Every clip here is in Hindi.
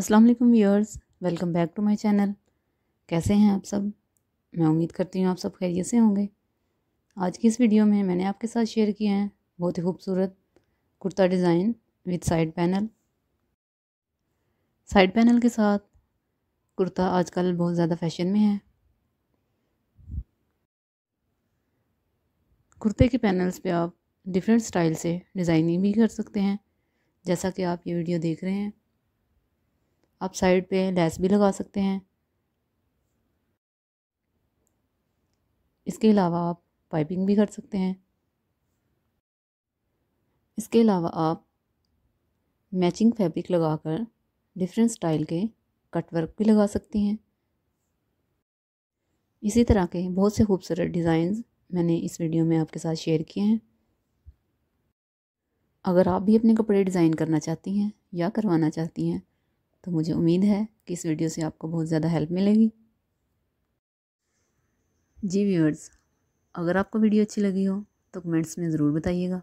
अस्सलाम वालेकुम viewers welcome back to my channel कैसे हैं आप सब मैं उम्मीद करती हूँ आप सब खैरियत से होंगे आज की इस वीडियो में मैंने आपके साथ शेयर किए हैं बहुत ही खूबसूरत kurta design with side panel side panel के साथ कुर्ता आजकल बहुत ज़्यादा फैशन में है कुर्ते के पैनल्स पे आप डिफरेंट स्टाइल से डिज़ाइनिंग भी कर सकते हैं जैसा कि आप ये वीडियो देख रहे हैं आप साइड पे लैस भी लगा सकते हैं इसके अलावा आप पाइपिंग भी कर सकते हैं इसके अलावा आप मैचिंग फैब्रिक लगाकर डिफरेंट स्टाइल के कटवर्क भी लगा सकती हैं इसी तरह के बहुत से खूबसूरत डिज़ाइंस मैंने इस वीडियो में आपके साथ शेयर किए हैं अगर आप भी अपने कपड़े डिज़ाइन करना चाहती हैं या करवाना चाहती हैं तो मुझे उम्मीद है कि इस वीडियो से आपको बहुत ज़्यादा हेल्प मिलेगी जी व्यूअर्स अगर आपको वीडियो अच्छी लगी हो तो कमेंट्स में ज़रूर बताइएगा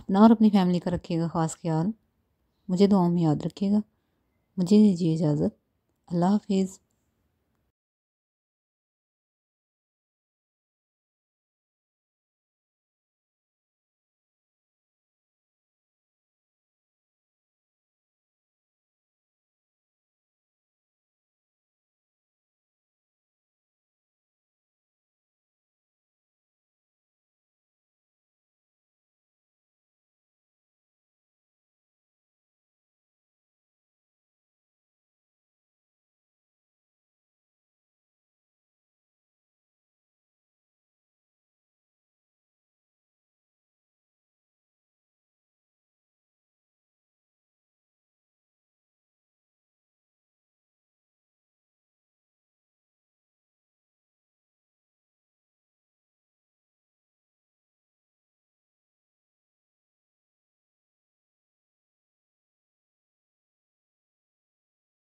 अपना और अपनी फैमिली का रखिएगा ख़ास ख्याल मुझे दुआओं में याद रखिएगा मुझे दीजिए इजाज़त अल्लाह हाफिज़